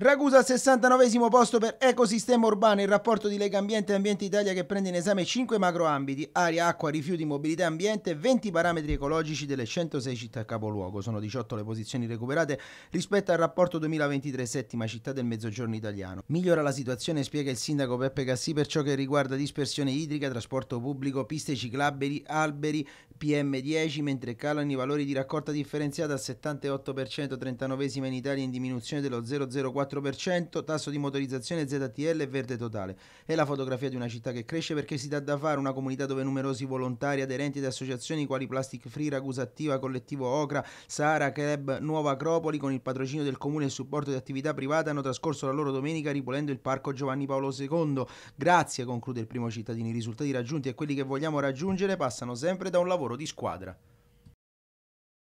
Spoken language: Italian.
Ragusa al 69 posto per ecosistema urbano, il rapporto di Lega Ambiente e Ambiente Italia che prende in esame 5 macroambiti, aria, acqua, rifiuti, mobilità, ambiente, 20 parametri ecologici delle 106 città capoluogo. Sono 18 le posizioni recuperate rispetto al rapporto 2023 settima città del mezzogiorno italiano. Migliora la situazione, spiega il sindaco Peppe Cassi per ciò che riguarda dispersione idrica, trasporto pubblico, piste ciclabili, alberi, PM10 mentre calano i valori di raccolta differenziata al 78%, 39esima in Italia in diminuzione dello 0,04%, tasso di motorizzazione ZTL e verde totale. È la fotografia di una città che cresce perché si dà da fare una comunità dove numerosi volontari aderenti ad associazioni quali Plastic Free, Ragusa Attiva, Collettivo Ocra, Sahara Club, Nuova Acropoli con il patrocinio del comune e il supporto di attività private hanno trascorso la loro domenica ripulendo il parco Giovanni Paolo II. Grazie, conclude il primo cittadino, i risultati raggiunti e quelli che vogliamo raggiungere passano sempre da un lavoro lavoro di squadra